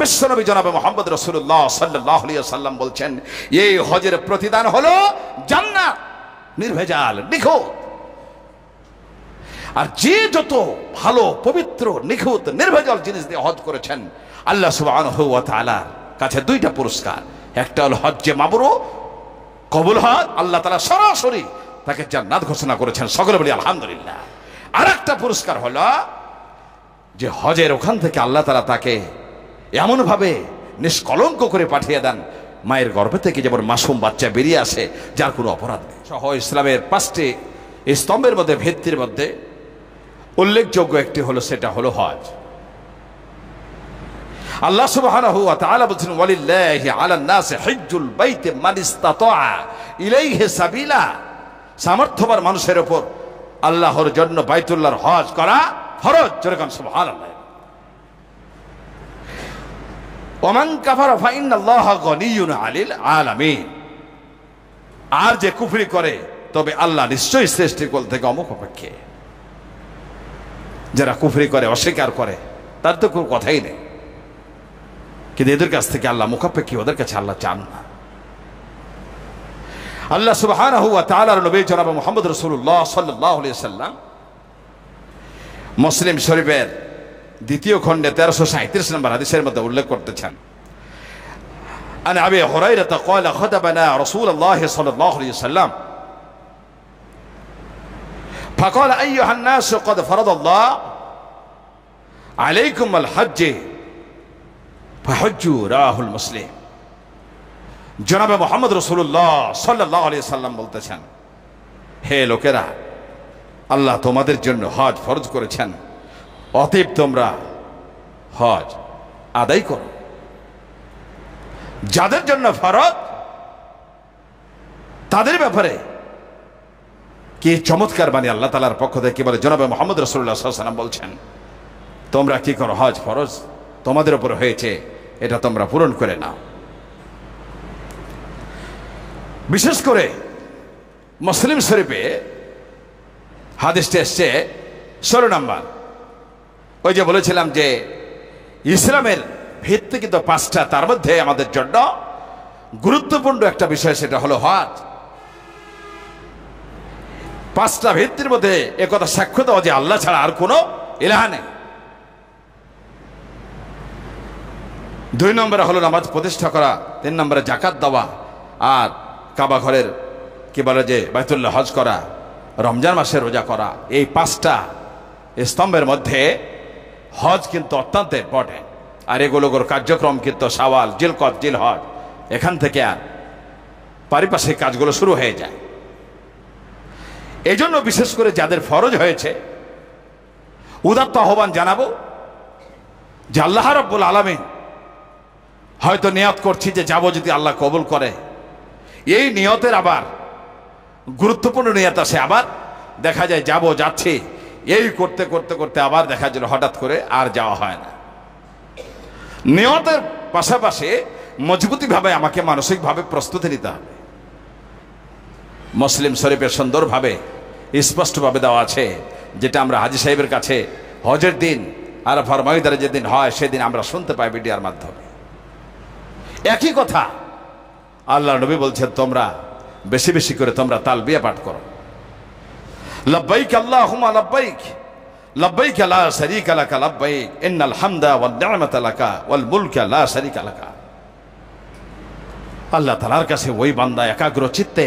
বিশ্বনবী জনাবে মোহাম্মদ রসুল্লাহ সাল্লাহ সাল্লাম বলছেন এই হজের প্রতিদান হল জান্নাত নির্ভেজাল নিখুঁত আর যে যত ভালো পবিত্র নিখুঁত নির্ভেজাল জিনিস দিয়ে হজ করেছেন আল্লাহ সুবাহর কাছে দুইটা পুরস্কার একটা হল হজ যে মাবরু কবুল হজ আল্লাহ তালা সরাসরি তাকে জান্নাত ঘোষণা করেছেন সকলে বলি আলহামদুলিল্লাহ আর পুরস্কার হলো যে হজের ওখান থেকে আল্লাহ তালা তাকে এমনভাবে নিষ্কলঙ্ক করে পাঠিয়ে দেন মায়ের গর্ভে থেকে যেমন মাসুম বাচ্চা বেরিয়ে আসে যার কোনো অপরাধ নেই সহ ইসলামের পাঁচটি স্তম্ভের মধ্যে ভিত্তির মধ্যে উল্লেখযোগ্য একটি হলো সেটা হলো হজ আল্লাহ সুবহানাহু ওয়া তাআলা বলছেন ওয়ালিল্লাহি আলান নাসি হজ্জুল বাইতি মান ইসতাতা ইলাইহি সাবিলা সামর্থ্যবান মানুষের ওপর আল্লাহর জন্য বাইতুল্লাহর হজ করা ফরজ যেরকম সুবহানাল্লাহ ওমান কাফার ফাইন আল্লাহ গনিউন আলিল আলামী আর যে কুফরি করে তবে আল্লাহ নিশ্চয়ই সৃষ্টিকল থেকে অমুক যারা কুফরি করে অস্বীকার করে তার তো কোনো কথাই নেই কিন্তু এদের কাছ থেকে আল্লাহ মুখাপেক্ষী ওদের কাছে আল্লাহ চান না আল্লাহ সুবাহান হুয়া তালার নবী জনাব মোহাম্মদ রসুল্লাহ সাল্লাহ সাল্লাম মুসলিম শরীফের দ্বিতীয় খণ্ডে তেরোশো সাঁত্রিশ নম্বর হাদিসের মধ্যে উল্লেখ করতে চান عن أبي هريرة قال خطبنا رسول রসুল صلى الله عليه وسلم فقال أيها الناس قد فرض الله عليكم الحج فحجوا راه المسلم জনাবে মোহাম্মদ রসুল্লাহ সাল্লাহ আলি সাল্লাম বলতেছেন হে লোকেরা আল্লাহ তোমাদের জন্য হজ ফরজ করেছেন অতএব তোমরা হজ আদায় করো যাদের জন্য ফরত তাদের ব্যাপারে কি চমৎকার বাণী আল্লাহ তালার পক্ষ থেকে বলে জনাবে মোহাম্মদ রসুল্লাহ বলছেন তোমরা কি করো হজ ফরজ তোমাদের উপর হয়েছে এটা তোমরা পূরণ করে নাও বিশেষ করে মুসলিম শরীফে হাদিসটি এসছে ষোলো নম্বর ওই যে বলেছিলাম যে ইসলামের ভিত্তি কিন্তু পাঁচটা তার মধ্যে আমাদের জন্য গুরুত্বপূর্ণ একটা বিষয় সেটা হলো হজ পাঁচটা ভিত্তির মধ্যে একথা সাক্ষ্য দেওয়া যে আল্লাহ ছাড়া আর কোনো ইলাহা নেই দুই নম্বরে হলো নামাজ প্রতিষ্ঠা করা তিন নম্বরে জাকাত দেওয়া আর কাবা ঘরের কি বলে যে বাইতুল্লাহ হজ করা রমজান মাসে রোজা করা এই পাঁচটা স্তম্ভের মধ্যে হজ কিন্তু অত্যন্ত ইম্পর্টেন্ট আর এগুলোর কার্যক্রম কিন্তু সাওয়াল জিলকত জিল হজ এখান থেকে আর পারিপার্শ্বিক কাজগুলো শুরু হয়ে যায় এজন্য বিশেষ করে যাদের ফরজ হয়েছে উদাত্ত আহ্বান জানাবো যে আল্লাহ রব্বুল আলমী হয়তো নিয়ত করছি যে যাব যদি আল্লাহ কবুল করে এই নিয়তের আবার গুরুত্বপূর্ণ নিয়ত আছে আবার দেখা যায় যাব যাচ্ছি এই করতে করতে করতে আবার দেখা গেল হঠাৎ করে আর যাওয়া হয় না নিয়তের পাশাপাশি মজবুতিভাবে আমাকে মানসিকভাবে প্রস্তুতি নিতে হবে মুসলিম শরীফের সুন্দরভাবে স্পষ্টভাবে দেওয়া আছে যেটা আমরা হাজি সাহেবের কাছে হজের দিন আর ফরমাইদারে যেদিন হয় সেদিন আমরা শুনতে পাই মিডিয়ার মাধ্যমে একই কথা আল্লাহ নবী বলছেন তোমরা বেশি বেশি করে তোমরা তালবিয়া পাঠ করো لبيك আল্লাহ لبيك لبيك لا شريك لك لبيك লব্বাইক الحمد হামদা لك والملك لا ওয়াল لك লা শরীক আল্লাহ তাআলার কাছে ওই বান্দা একাগ্র চিত্তে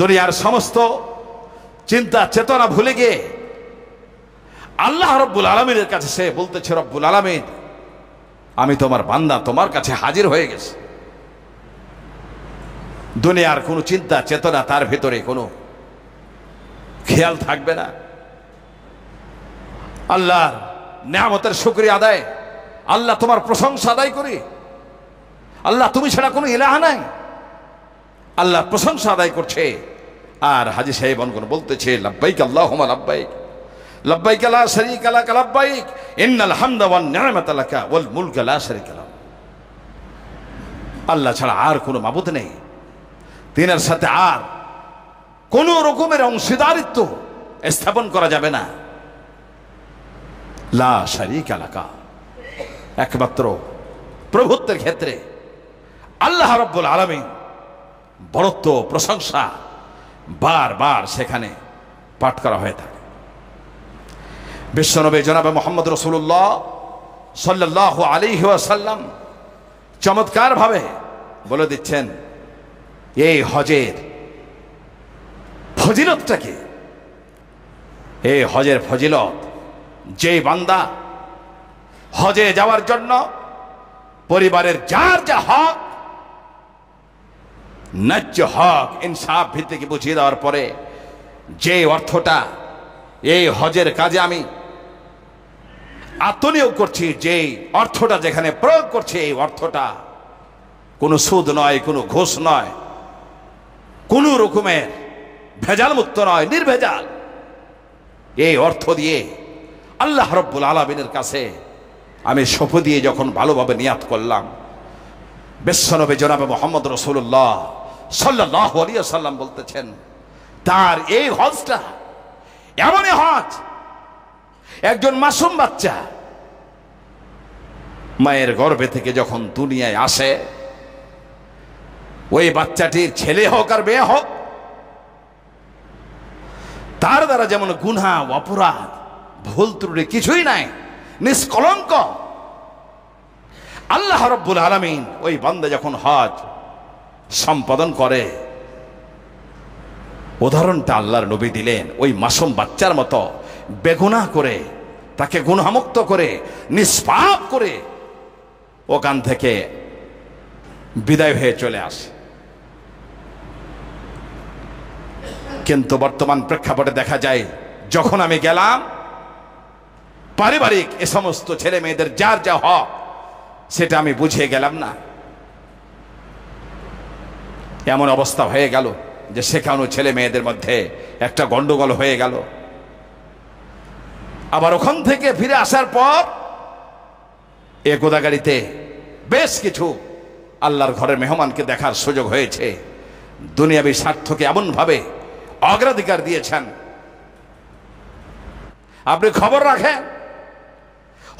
দুনিয়ার সমস্ত চিন্তা চেতনা ভুলে গিয়ে আল্লাহ রব্বুল আলমিনের কাছে সে বলতেছে রব্বুল আলমিন আমি তোমার বান্দা তোমার কাছে হাজির হয়ে গেছে দুনিয়ার কোনো চিন্তা চেতনা তার ভিতরে কোনো খেয়াল থাকবে না আল্লাহর নেয়ামতের শুক্রিয়া আদায় আল্লাহ তোমার প্রশংসা আদায় করি আল্লাহ তুমি ছাড়া কোনো ইলাহা নাই আল্লাহ প্রশংসা আদায় করছে আর হাজি সাহেব অনগণ বলতেছে লাব্বাইক আল্লাহ হোমা লাব্বাইক লাব্বাইক আলা সারি আলা কালাব্বাইক ইন্নাল হামদা ওয়ান নিয়ামাত আলাকা ওয়াল মুলক আলা শরিক আলা আল্লাহ ছাড়া আর কোনো মাবুদ নেই তিনার সাথে আর কোনো রকমের অংশীদারিত্ব স্থাপন করা যাবে না লা এলাকা একমাত্র প্রভুত্বের ক্ষেত্রে আল্লাহ রব্বুল আলমী বরত্ব প্রশংসা বারবার সেখানে পাঠ করা হয়ে থাকে বিশ্বনবী জনাবে মোহাম্মদ রসুল্লাহ সাল্লাহ আলিহাসাল্লাম চমৎকারভাবে বলে দিচ্ছেন এই হজের ফজিলতটা কি এই হজের ফজিলত যেই বান্দা হজে যাওয়ার জন্য পরিবারের যার যা হক ন্যায্য হক ইনসাফ ভিত্তিকে বুঝিয়ে দেওয়ার পরে যে অর্থটা এই হজের কাজে আমি আত্মনিয়োগ করছি যে অর্থটা যেখানে প্রয়োগ করছে এই অর্থটা কোনো সুদ নয় কোনো ঘোষ নয় কোনো রকমের ভেজাল মুক্ত নয় নির্ভেজাল এই অর্থ দিয়ে আল্লাহ রব্বুল আলমিনের কাছে আমি শপ দিয়ে যখন ভালোভাবে নিয়াত করলাম বেশ্বনবে জনাবে মোহাম্মদ রসুল্লাহ সাল্লাহ সাল্লাম বলতেছেন তার এই হজটা এমনই হজ একজন মাসুম বাচ্চা মায়ের গর্ভে থেকে যখন দুনিয়ায় আসে ওই বাচ্চাটির ছেলে হোক আর মেয়ে হোক তার দ্বারা যেমন গুনা অপরাধ ভুল ত্রুটি কিছুই নাই নিষ্কলঙ্ক আল্লাহ রব্বুল আলমিন ওই বন্দে যখন হজ সম্পাদন করে উদাহরণটা আল্লাহর নবী দিলেন ওই মাসুম বাচ্চার মতো বেগুনা করে তাকে গুণামুক্ত করে নিষ্পাপ করে ওখান থেকে বিদায় হয়ে চলে আসে কিন্তু বর্তমান প্রেক্ষাপটে দেখা যায় যখন আমি গেলাম পারিবারিক এ সমস্ত ছেলে মেয়েদের যার যা হক সেটা আমি বুঝে গেলাম না এমন অবস্থা হয়ে গেল যে শেখানো ছেলে মেয়েদের মধ্যে একটা গন্ডগোল হয়ে গেল আবার ওখান থেকে ফিরে আসার পর এ গোদাগাড়িতে বেশ কিছু আল্লাহর ঘরের মেহমানকে দেখার সুযোগ হয়েছে দুনিয়াবি স্বার্থকে এমনভাবে অগ্রাধিকার দিয়েছেন আপনি খবর রাখেন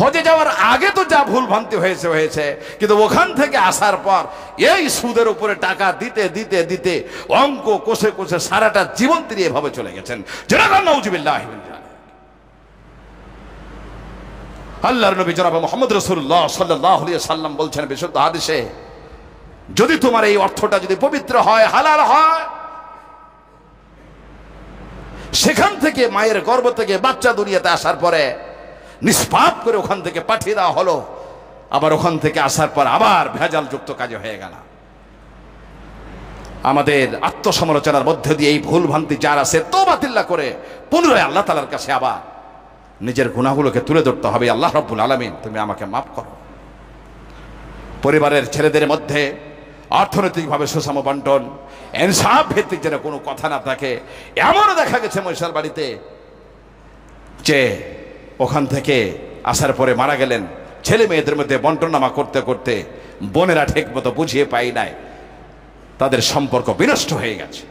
হজে যাওয়ার আগে তো যা ভুল ভ্রান্তি হয়েছে হয়েছে কিন্তু ওখান থেকে আসার পর এই সুদের উপরে টাকা দিতে দিতে দিতে অঙ্ক কোষে কষে সারাটা জীবন তিনি এভাবে চলে গেছেন জেরাকান নৌজিবিল্লাহ আল্লাহর নবী জনাব মোহাম্মদ রসুল্লাহ সাল্লাহ সাল্লাম বলছেন বিশুদ্ধ আদেশে যদি তোমার এই অর্থটা যদি পবিত্র হয় হালাল হয় সেখান থেকে মায়ের গর্ব থেকে বাচ্চা দুনিয়াতে আসার পরে নিষ্পাপ করে ওখান থেকে পাঠিয়ে দেওয়া হলো আবার ওখান থেকে আসার পর আবার ভেজাল যুক্ত কাজে হয়ে গেল আমাদের আত্মসমালোচনার মধ্যে দিয়ে এই ভুল ভ্রান্তি যার আছে তো বাতিল্লা করে পুনরায় আল্লাহ তালার কাছে আবার নিজের গুণাগুলোকে তুলে ধরতে হবে আল্লাহ রব্বুল আলমিন তুমি আমাকে মাফ করো পরিবারের ছেলেদের মধ্যে অর্থনৈতিকভাবে সুষম বন্টন এনসাফ ভিত্তিক যেন কোনো কথা না থাকে এমনও দেখা গেছে মহিষার বাড়িতে যে ওখান থেকে আসার পরে মারা গেলেন ছেলে মেয়েদের মধ্যে বন্টনামা করতে করতে বোনেরা ঠিক মতো বুঝিয়ে পাই নাই তাদের সম্পর্ক বিনষ্ট হয়ে গেছে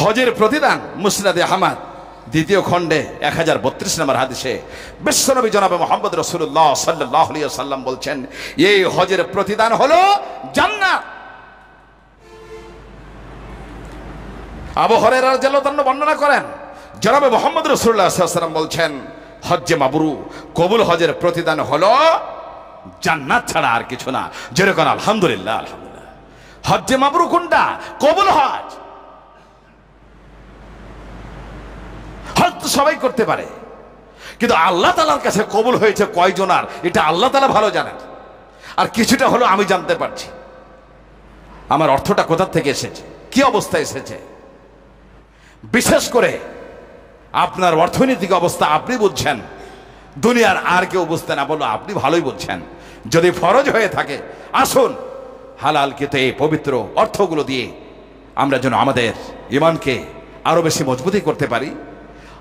হজের প্রতিদান মুসলাদে হামাদ দ্বিতীয় খণ্ডে এক হাজার বত্রিশ নম্বর হাদিসে বিশ্বনবী জনাবে মোহাম্মদ রসুল্লাহ সাল্লাহ সাল্লাম বলছেন এই হজের প্রতিদান হলো জান্নাত আবহরের জেলতান্ন বর্ণনা করেন জনাবে মোহাম্মদ রসুল্লাহ বলছেন হজ্জে মাবরু কবুল হজের প্রতিদান হলো জান্নাত ছাড়া আর কিছু না যেরকম আলহামদুলিল্লাহ আলহামদুলিল্লাহ হজ্জে মাবরু কোনটা কবুল হজ হজ তো সবাই করতে পারে কিন্তু আল্লাহ তালার কাছে কবুল হয়েছে কয়জন আর এটা আল্লাহ তালা ভালো জানেন আর কিছুটা হলো আমি জানতে পারছি আমার অর্থটা কোথার থেকে এসেছে কি অবস্থায় এসেছে বিশেষ করে আপনার অর্থনৈতিক অবস্থা আপনি বুঝছেন দুনিয়ার আর কেউ বুঝতে না বলো আপনি ভালোই বুঝছেন যদি ফরজ হয়ে থাকে আসুন হালাল কেতে পবিত্র অর্থগুলো দিয়ে আমরা যেন আমাদের ইমানকে আরও বেশি মজবুতি করতে পারি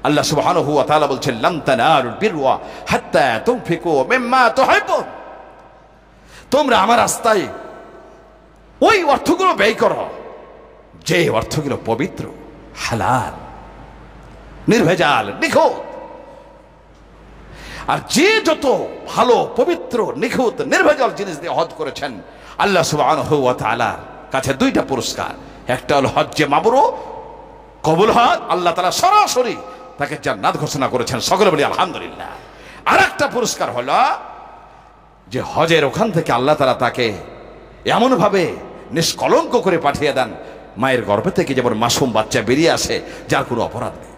আল্লাহ সুবহানাহু ওয়া তাআলা বলছেন লাম তানালুল বিরওয়া হাত্তা তুনফিকু মিম্মা তুহিব্বুন তোমরা আমার রাস্তায় ওই অর্থগুলো ব্যয় করো যে অর্থগুলো পবিত্র হালাল নির্ভেজাল নিখুঁত আর যে যত ভালো পবিত্র নিখুঁত নির্ভেজাল জিনিস দিয়ে হজ করেছেন আল্লাহ সুবাহর কাছে দুইটা পুরস্কার একটা হল হজ্জে মাবুরো কবুল হজ আল্লাহ তালা সরাসরি তাকে জান্নাত ঘোষণা করেছেন সকলে বলি আলহামদুলিল্লাহ আর একটা পুরস্কার হল যে হজের ওখান থেকে আল্লাহ তালা তাকে এমনভাবে নিষ্কলঙ্ক করে পাঠিয়ে দেন মায়ের গর্ভে থেকে যেমন মাসুম বাচ্চা বেরিয়ে আসে যার কোনো অপরাধ নেই